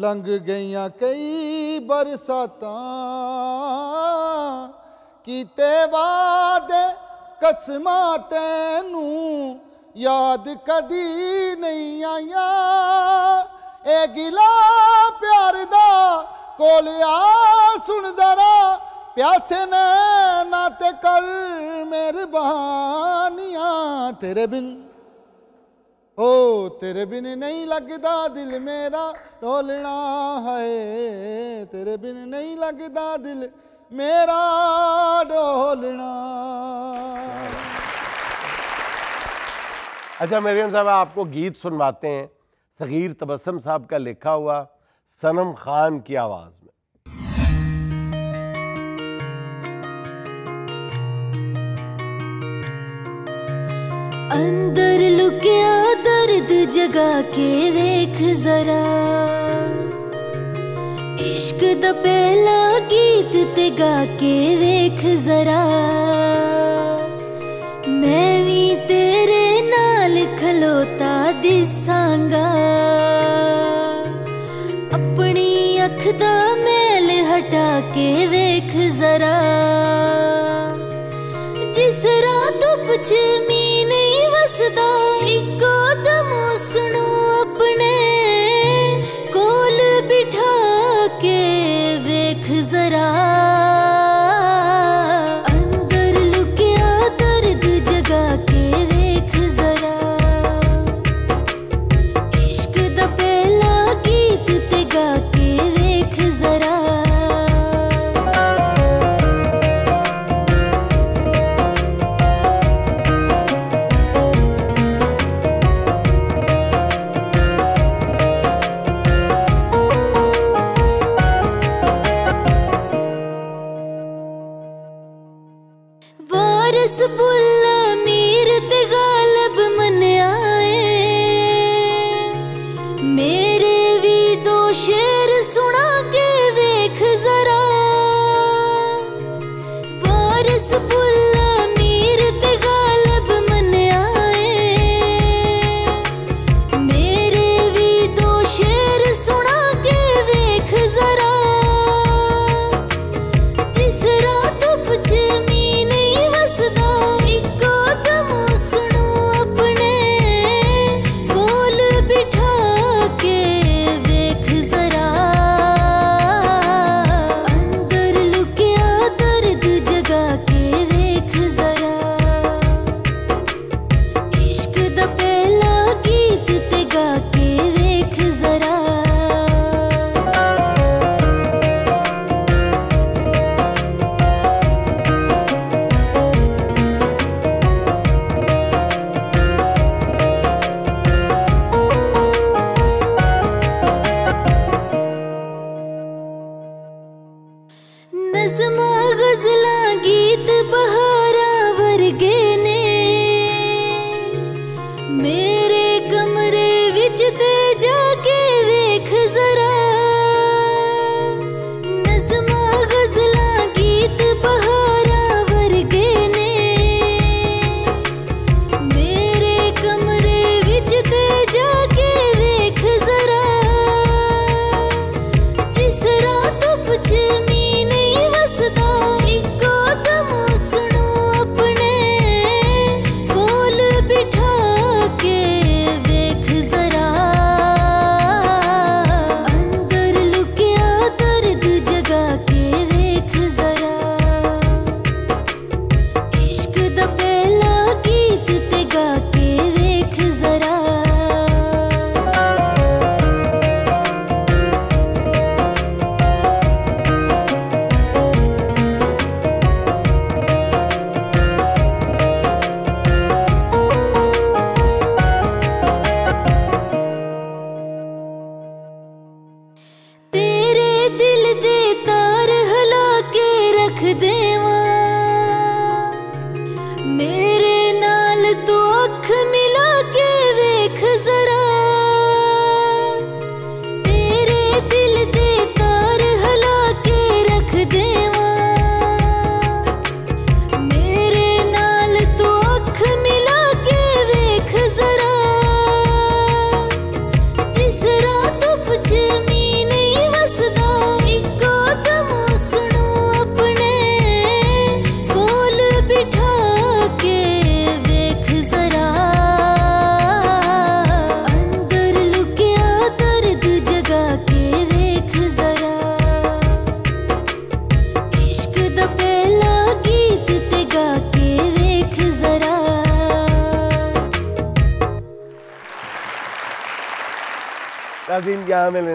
ਲੰਘ ਗਈਆਂ ਕਈ ਬਰਸਾਤਾਂ ਕੀਤੇ ਵਾਦੇ ਕਸਮਾਂ ਤੈਨੂੰ ਯਾਦ ਕਦੀ ਨਹੀਂ ਆਇਆ ਇਹ ਗਿਲਾ ਪਿਆਰ ਦਾ ਕੋਲਿਆ ਸੁਣ ਜ਼ਰਾ ਪਿਆਸੇ ਨੇ ਨਾ ਤੇ ਕਰ ਮਿਹਰਬਾਨੀਆਂ ਤੇਰੇ ਬਿਨ ओ तेरे बिन नहीं लगदा दिल मेरा डोलना है तेरे बिन नहीं लगदा दिल मेरा डोलना अच्छा मेरियम साहब आपको गीत सुनवाते हैं सगीर तबस्सम साहब का लिखा हुआ सनम खान की आवाज़ में अंदर लुकिया ਜਗਾ ਕੇ ਵੇਖ ਜ਼ਰਾ ਇਸ਼ਕ ਦਾ ਪਹਿਲਾ ਗੀਤ ਤੇ ਗਾ ਕੇ ਵੇਖ ਜ਼ਰਾ ਮੈਂ ਵੀ ਤੇਰੇ ਨਾਲ ਖਲੋਤਾ ਦਿਸਾਂਗਾ ਆਪਣੀ ਅੱਖ ਦਾ ਮੈਲ ਹਟਾ ਕੇ ਵੇਖ ਜ਼ਰਾ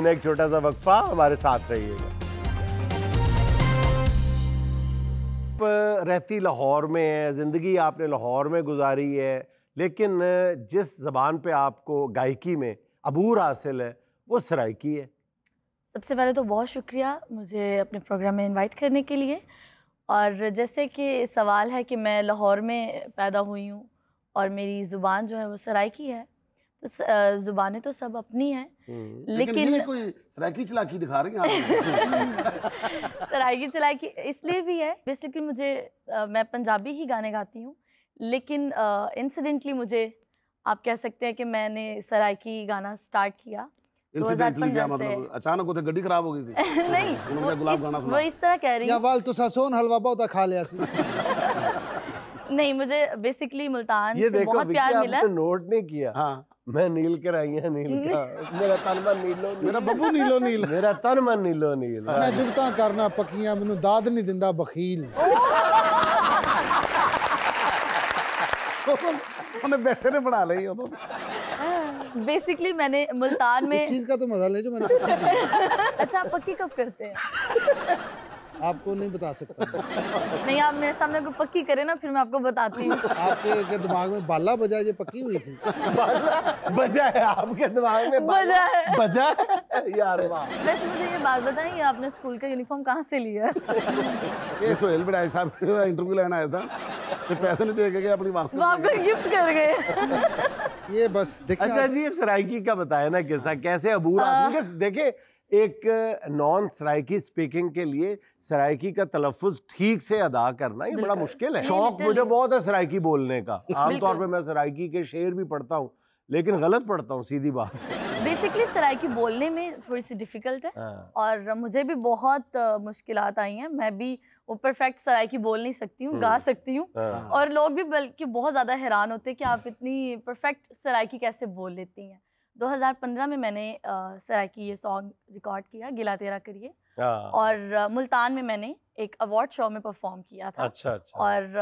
लेना एक छोटा सा वक्फा हमारे साथ रहिएगा रहती लाहौर में है ज़िंदगी आपने लाहौर में गुजारी है लेकिन जिस ज़बान पे आपको गायकी में अबूर हासिल है वो सरायकी है सबसे पहले तो बहुत शुक्रिया मुझे अपने प्रोग्राम में इनवाइट करने के लिए और जैसे कि सवाल है कि मैं लाहौर में पैदा हुई हूँ और मेरी ज़ुबान जो है वो सरायकी है तो जुबानें तो सब अपनी हैं लेकिन, हम्म, लेकिन ये कोई सरायकी चलाकी दिखा रही हैं [laughs] सरायकी चलाकी इसलिए भी है बेसिकली मुझे आ, मैं पंजाबी ही गाने गाती हूँ लेकिन इंसिडेंटली मुझे आप कह सकते हैं कि मैंने सराकी गाना स्टार्ट किया मतलब? अचानक गड्डी खराब हो गई थी [laughs] नहीं उन्होंने गुलाब गाना वो इस तरह कह रही या वाल तुसा तो हलवा बहुत खा लिया [laughs] नहीं मुझे बेसिकली मुल्तान से बहुत प्यार मिला नोट तो नहीं किया हाँ मैं नील के रहिया नील का मेरा तन मन नीलो नील मेरा बब्बू नीलो नील मेरा तन मन नीलो नील मैं जुगता करना पकिया मेनु दाद नहीं दिंदा बखील उन्हें बैठे ने बना ली उन्होंने बेसिकली मैंने मुल्तान में इस चीज का तो मजा ले जो मैंने [laughs] अच्छा आप पक्की कब करते हैं आपको नहीं बता सकता नहीं आप मेरे सामने को पक्की करें ना फिर मैं आपको बताती हूँ आपके के दिमाग में बाला बजा ये पक्की हुई थी बजा है आपके दिमाग में बजा है बजा है यार वैसे मुझे ये बात बताएं कि आपने स्कूल का यूनिफॉर्म कहाँ से लिया ये सोहेल बड़ाई साहब तो इंटरव्यू लेना है सर तो पैसे नहीं दे गए अपनी वापस गिफ्ट कर गए ये बस देखिए अच्छा जी ये सरायकी का बताया ना किस्सा कैसे अबूर आदमी हाँ। देखे एक नॉन सराइकी स्पीकिंग के लिए सराइकी का तलफुज ठीक से अदा करना ये बड़ा मुश्किल है शौक मुझे बहुत है सराइकी बोलने का [laughs] आमतौर पर मैं सराइकी के शेर भी पढ़ता हूँ लेकिन गलत पढ़ता हूँ सीधी बात बेसिकली सराइकी बोलने में थोड़ी सी डिफ़िकल्ट है हाँ। और मुझे भी बहुत मुश्किल आई हैं मैं भी वो परफेक्ट सराइकी बोल नहीं सकती हूँ गा हम्म। सकती हूँ हाँ। और लोग भी बल्कि बहुत ज़्यादा हैरान होते हैं कि आप इतनी परफेक्ट सराइकी कैसे बोल लेती हैं 2015 में मैंने की ये सॉन्ग रिकॉर्ड किया गिला तेरा करिए हाँ। और मुल्तान में मैंने एक अवार्ड शो में परफॉर्म किया था अच्छा अच्छा और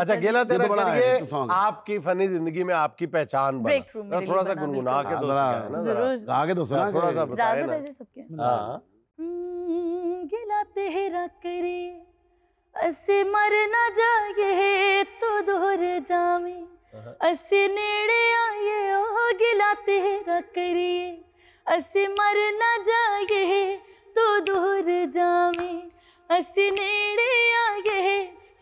अच्छा गिला तेरा करिए आपकी फनी जिंदगी में आपकी पहचान ब्रेक थ्रू में थोड़ा सा गुनगुना के हाँ, दो जरूर आगे तो सुना थोड़ा सा इजाजत है सबके हां हम्म, गेला तेरा करे असे मर ना जाए तो दोहरे जावे Uh-huh. अस नेड़े आए ओ गिला तेरा करिए अस मर न जाए तो दूर जावे अस नेड़े आए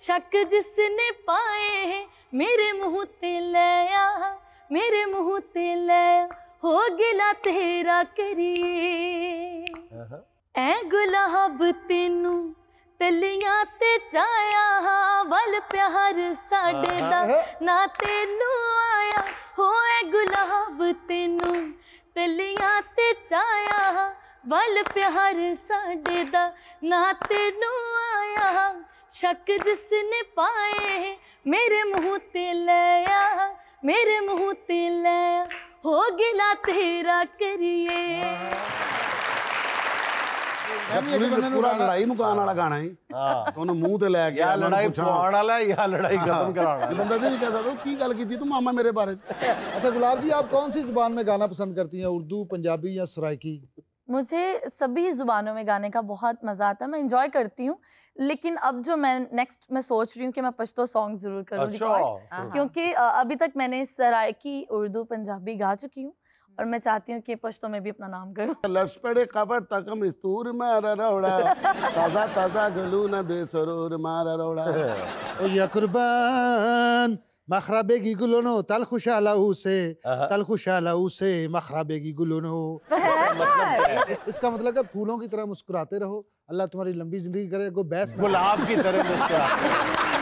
शक जिसने पाए हैं मेरे मुँह ते लया मेरे मुँह ते लया हो गिला तेरा करिए uh-huh. ऐ गुलाब तेनू ਤਲੀਆਂ ਤੇ ਜਾਇਆ ਵੱਲ ਪਿਆਰ ਸਾਡੇ ਦਾ ਨਾ ਤੈਨੂੰ ਆਇਆ ਹੋਏ ਗੁਲਾਬ ਤੈਨੂੰ ਤਲੀਆਂ ਤੇ ਜਾਇਆ ਵੱਲ ਪਿਆਰ ਸਾਡੇ ਦਾ ਨਾ ਤੈਨੂੰ ਆਇਆ शक जिसने पाए मेरे मुँह ते लया मेरे मुँह ते लया हो गिला तेरा करिए गुलाब जी आप कौन सी जुबान में गाना पसंद करती उर्दू पंजाबी या सराइकी मुझे सभी ज़ुबानों में गाने का बहुत मज़ा आता है मैं इंजॉय करती हूँ लेकिन अब जो मैं नेक्स्ट मैं सोच रही हूँ कि मैं पश्तो सॉन्ग ज़रूर करूँ अच्छा। हाँ। क्योंकि अभी तक मैंने सराइकी उर्दू पंजाबी गा चुकी हूँ और मैं चाहती हूँ कि पश्तो में भी अपना नाम करूँ लक्ष्मण खबर तक मिस्तूर में रोड़ा ताजा ताजा गलू न दे सरूर मारा रोड़ा ओ मखरा बेगी गुलोनो तल खुशाला उसे तल खुशाला उसे मखरा बेगी गुलोनो [laughs] मतलब इसका मतलब है फूलों की तरह मुस्कुराते रहो अल्लाह तुम्हारी लंबी जिंदगी करे गो बेस्ट गुलाब की तरह मुस्कुरा [laughs]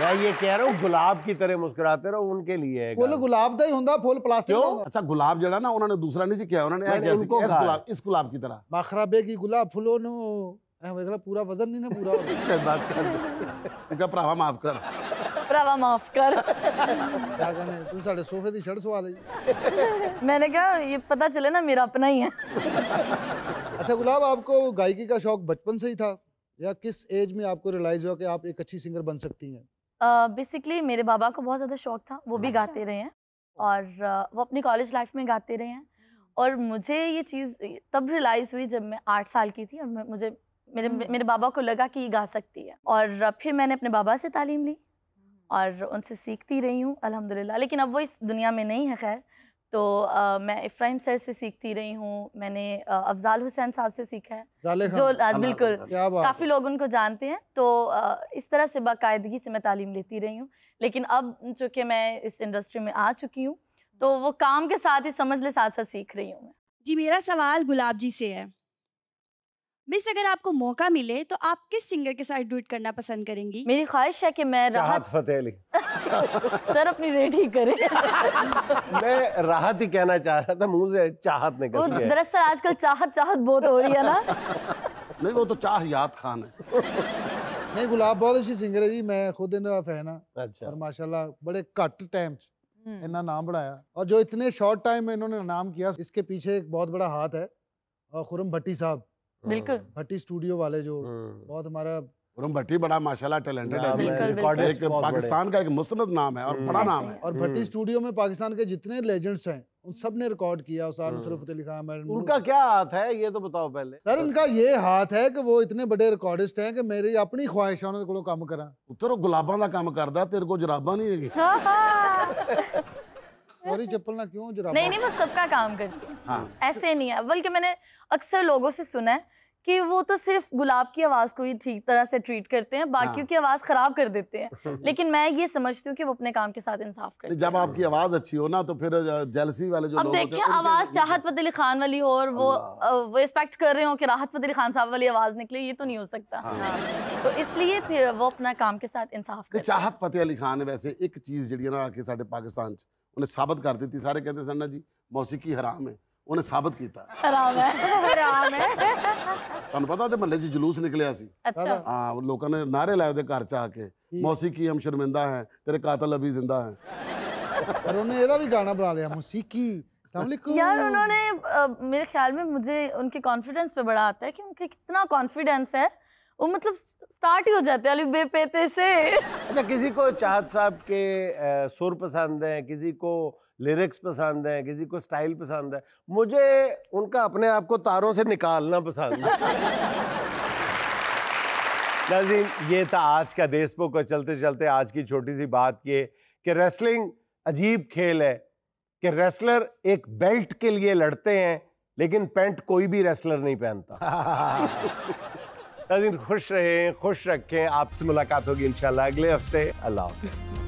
मैं ये कह रहा हूँ गुलाब की तरह मुस्कुराते रहो उनके लिए गुलाब का ही ਹੁੰਦਾ फूल प्लास्टिक अच्छा गुलाब जड़ा ना उन्होंने दूसरा नहीं सीखा उन्होंने इस गुलाब की तरह ਮਖਰਬੇ की गुलाब फूलो न पूरा वजन नहीं ना पूरा बात कर उनका प्रावा माफ कर प्रावा माफ कर क्या ਕਹਨੇ तू ਸਾਡੇ सोफे ਦੀ ਛੜ सवा ली मैंने कहा ये पता चले ना मेरा अपना ही है अच्छा गुलाब आपको गायकी का शौक बचपन से ही था या किस एज में आपको रियलाइज हुआ कि आप एक अच्छी सिंगर बन सकती हैं बेसिकली मेरे बाबा को बहुत ज़्यादा शौक था वो भी अच्छा। गाते रहे हैं और वो अपनी कॉलेज लाइफ में गाते रहे हैं हम्म। और मुझे ये चीज़ तब रिलाइज हुई जब मैं आठ साल की थी और मुझे मेरे मेरे हम्म। बाबा को लगा कि ये गा सकती है और फिर मैंने अपने बाबा से तालीम ली हम्म। और उनसे सीखती रही हूँ अलहमदिल्ला लेकिन अब वो इस दुनिया में नहीं है खैर तो आ, मैं इफ्राहिम सर से सीखती रही हूँ मैंने अफजाल हुसैन साहब से सीखा है जो आज बिल्कुल काफ़ी लोग उनको जानते हैं तो आ, इस तरह से बाकायदगी से मैं तालीम लेती रही हूँ लेकिन अब चूँकि मैं इस इंडस्ट्री में आ चुकी हूँ तो वो काम के साथ ही समझ ले साथ साथ सीख रही हूँ मैं जी मेरा सवाल गुलाब जी से है मिस अगर आपको मौका मिले तो आप किस सिंगर के साथ डुएट करना पसंद करेंगी मेरी ख्वाहिश है कि मैं राहत फतेह अली [laughs] सर अपनी रेडी करें [laughs] मैं राहत ही कहना चाह रहा था मुंह से चाहत निकल गई दरअसल आजकल चाहत चाहत बहुत हो रही है ना [laughs] नहीं वो तो चाह याद खान है नहीं गुलाब बहुत अच्छी सिंगर है जी मैं खुद इनका फैन हां अच्छा और माशाल्लाह बड़े घट टाइम हम्म। इन्ना नाम बढ़ाया और जो इतने शॉर्ट टाइम में इन्होंने नाम किया इसके पीछे एक बहुत बड़ा हाथ है खुरम भट्टी साहब बिल्कुल हाँ, भट्टी स्टूडियो वाले जो हम्म। बहुत हमारा उरम भट्टी बड़ा माशाल्लाह टैलेंटेड है एक पाकिस्तान का एक मुस्तंद नाम है और बड़ा हम्म। नाम है और हम्म। भट्टी स्टूडियो में पाकिस्तान के जितने लेजेंड्स हैं उन सब ने रिकॉर्ड किया उसार नुसरत अली खान उनका क्या हाथ है ये तो बताओ पहले सर इनका ये हाथ है कि वो इतने बड़े रिकॉर्डिस्ट हैं कि मेरी अपनी ख्वाहिश है उनके को काम करा उतरो गुलाबों का काम करदा तेरे को जराबा नहीं है सॉरी चप्पल ना क्यों जरा नहीं नहीं वो सबका काम करती है हाँ। ऐसे नहीं है बल्कि मैंने अक्सर लोगों से सुना है कि वो तो सिर्फ गुलाब की आवाज़ को ही ठीक तरह से ट्रीट करते हैं बाकी हाँ। की आवाज़ ख़राब कर देते हैं [laughs] लेकिन मैं ये समझती हूँ कि वो अपने काम के साथ इंसाफ करते हैं जब आपकी आवाज़ अच्छी हो ना तो फिर जेलसी वाले जो अब देखिए आवाज़ चाहत फतेह अली खान वाली हो और वो वो एक्सपेक्ट कर रहे हो कि राहत फतेह अली खान साहब वाली आवाज़ निकले ये तो नहीं हो सकता हाँ। तो इसलिए फिर वो अपना काम के साथ इंसाफ चाहत फतेह अली खान वैसे एक चीज़ जी ना आके पाकिस्तान उन्हें साबित कर दी सारे कहते सन्ना जी मौसीकी हराम है उन्हें साबित किया जलूस निकलिया अच्छा। ने नारे लाए घर च आके मौसीकी हम शर्मिंदा है तेरे कातल अभी जिंदा है उन्होंने मेरे ख्याल में मुझे उनके कॉन्फिडेंस पे बड़ा आता है कि उनके कितना कॉन्फिडेंस है वो मतलब स्टार्ट ही हो जाते हैं बेपेते से अच्छा किसी को चाहत साहब के सुर पसंद हैं किसी को लिरिक्स पसंद हैं किसी को स्टाइल पसंद है मुझे उनका अपने आप को तारों से निकालना पसंद है [laughs] नाजीन ये था आज का देशपो को चलते चलते आज की छोटी सी बात ये कि रेसलिंग अजीब खेल है कि रेसलर एक बेल्ट के लिए लड़ते हैं लेकिन पेंट कोई भी रेसलर नहीं पहनता [laughs] नाजिन खुश रहें खुश रखें आपसे मुलाकात होगी इंशाल्लाह अगले हफ्ते अल्लाह